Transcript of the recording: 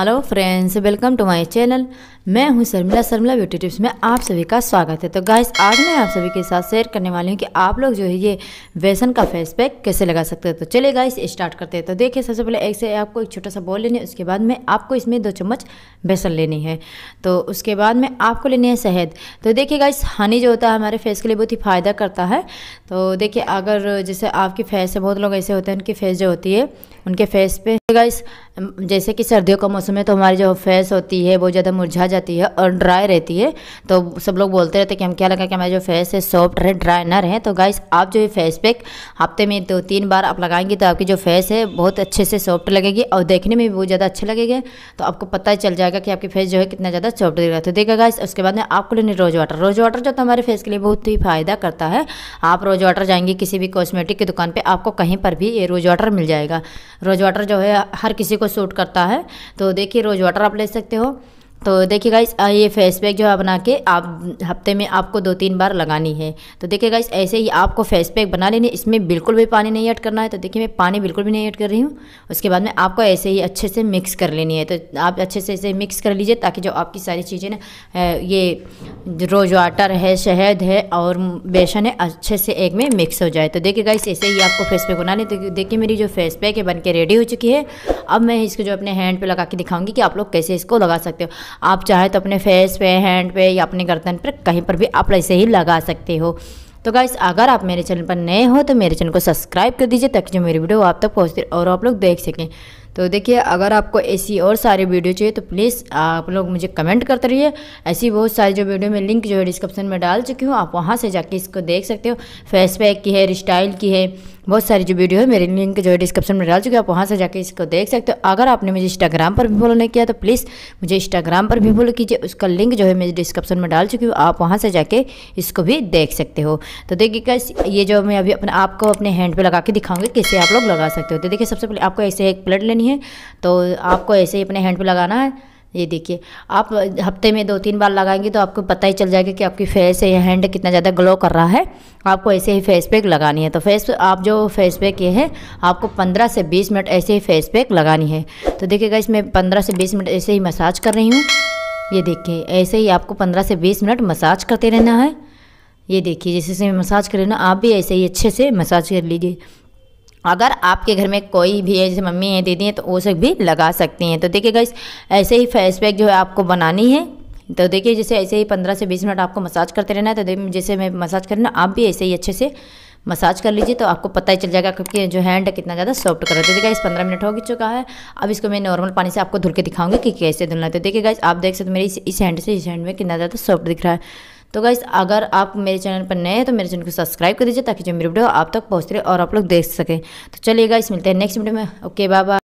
Hello friends welcome to my channel मैं हूं Sharmila Sharmila beauty tips में आप सभी का स्वागत है तो गाइस आज मैं आप सभी के साथ शेयर करने वाली हूं कि आप लोग जो है ये बेसन का फेस पैक कैसे लगा सकते हैं तो चलिए गाइस स्टार्ट करते हैं तो देखिए सबसे पहले एक से आपको एक छोटा सा बॉल लेना है उसके बाद में आपको इसमें दो चम्मच बेसन लेनी है तो उसके बाद में आपको लेनी है शहद तो देखिए गाइस हानि जो होता है हमारे फेस के लिए बहुत ही फ़ायदा करता है तो देखिए अगर जैसे आपके फेस है बहुत लोग ऐसे होते हैं उनकी फेस जो होती है उनके फेस पे गाइस जैसे कि सर्दियों का मौसम है तो हमारी जो फेस होती है बहुत ज़्यादा मुरझा जाती है और ड्राई रहती है तो सब लोग बोलते रहते कि हम क्या लगा कि हमारे जो फेस है सॉफ्ट रहे ड्राई ना रहे तो गाइस आप जो ये फेस पैक हफ्ते में दो तीन बार आप लगाएंगे तो आपकी जो फेस है बहुत अच्छे से सॉफ्ट लगेगी और देखने में भी बहुत ज़्यादा अच्छे लगेगा तो आपको पता ही चल जाएगा कि आपकी फेस जो है कितना ज़्यादा सॉफ्ट दिख रहा तो देखा गाइस उसके बाद में आपको लेने रोज़ वाटर रोज़ वाटर जो तो हमारे फेस के लिए बहुत ही फ़ायदा करता है आप रोज़ वाटर जाएंगे किसी भी कॉस्मेटिक की दुकान पर आपको कहीं पर भी ये रोज़ वाटर मिल जाएगा रोज़ वाटर जो है हर किसी को सूट करता है तो देखिए रोज़ वाटर आप ले सकते हो तो देखिए गाइस ये फेस पैक जो है बना के आप हफ्ते में आपको दो तीन बार लगानी है तो देखिए गाइस ऐसे ही आपको फेस पैक बना लेने इसमें बिल्कुल भी पानी नहीं ऐड करना है तो देखिए मैं पानी बिल्कुल भी नहीं ऐड कर रही हूँ उसके बाद में आपको ऐसे ही अच्छे से मिक्स कर लेनी है तो आप अच्छे से इसे मिक्स कर लीजिए ताकि जो आपकी सारी चीज़ें ना ये रोज वाटर है शहद है और बेसन है अच्छे से एक में मिक्स हो जाए तो देखिए गाइस ऐसे ही आपको फेस पैक बना लें तो देखिए मेरी जो फेस पैक है बन के रेडी हो चुकी है अब मैं इसको जो अपने हैंड पर लगा के दिखाऊँगी कि आप लोग कैसे इसको लगा सकते हो आप चाहे तो अपने फेस पे हैंड पे या अपने गर्दन पर कहीं पर भी आप ऐसे ही लगा सकते हो तो गाइस अगर आप मेरे चैनल पर नए हो तो मेरे चैनल को सब्सक्राइब कर दीजिए ताकि जो मेरी वीडियो आप तक पहुँचते और आप लोग देख सकें तो देखिए अगर आपको ऐसी और सारी वीडियो चाहिए तो प्लीज़ आप लोग मुझे कमेंट करते रहिए ऐसी बहुत सारी जो वीडियो में लिंक जो है डिस्क्रिप्शन में डाल चुकी हूँ आप वहाँ से जाके इसको देख सकते हो फेस पैक की है स्टाइल की है बहुत सारी जो वीडियो है मेरी लिंक जो है डिस्क्रिप्शन में डाल चुकी है आप वहाँ से जाकर इसको देख सकते हो अगर आपने मुझे इंस्टाग्राम पर भी फॉलो नहीं किया तो प्लीज़ मुझे इंस्टाग्राम पर भी फॉलो हम्म। कीजिए उसका लिंक जो है मैं डिस्क्रिप्शन में डाल चुकी हूँ आप वहाँ से जाके इसको भी देख सकते हो तो देखिए कैस ये जो मैं अभी अपने आपको अपने हैंड पर लगा के दिखाऊंगी कैसे आप लोग लगा सकते हो तो देखिए सबसे पहले आपको ऐसे एक प्लेट लेनी है तो आपको ऐसे ही अपने हैंड पर लगाना है ये देखिए आप हफ्ते में दो तीन बार लगाएंगे तो आपको पता ही चल जाएगा कि आपकी फेस या हैंड कितना ज़्यादा ग्लो कर रहा है आपको ऐसे ही फेस पैक लगानी है तो फेस आप जो फेस पैक ये है आपको 15 से 20 मिनट ऐसे ही फेस पैक लगानी है तो देखिएगा इसमें 15 से 20 मिनट ऐसे ही मसाज कर रही हूँ ये देखिए ऐसे ही आपको पंद्रह से बीस मिनट मसाज करते रहना है ये देखिए जैसे जैसे मसाज करें ना आप भी ऐसे ही अच्छे से मसाज कर लीजिए अगर आपके घर में कोई भी है जैसे मम्मी है दीदी हैं तो वो सब भी लगा सकती हैं तो देखिए गई ऐसे ही फेस पैक जो है आपको बनानी है तो देखिए जैसे ऐसे ही पंद्रह से बीस मिनट आपको मसाज करते रहना है तो जैसे मैं मसाज करना आप भी ऐसे ही अच्छे से मसाज कर लीजिए तो आपको पता ही चल जाएगा क्योंकि जो हैंड कितना ज़्यादा सॉफ्ट कर रहा है तो देखिए इस पंद्रह मिनट हो चुका है अब इसको मैं नॉर्मल पानी से आपको धुल के दिखाऊंगी कि कैसे धुलना है तो देखिए गाइस आप देख सकते हो मेरे इस, इस हैंड से इस हैंड में कितना ज़्यादा सॉफ्ट दिख रहा है तो गाइस अगर आप मेरे चैनल पर नए हैं तो मेरे चैनल को सब्सक्राइब कर दीजिए ताकि जो मेरी वीडियो आप तक पहुँच रहे और आप लोग देख सकें तो चलिए गाइस मिलते हैं नेक्स्ट वीडियो में ओके बाय बाय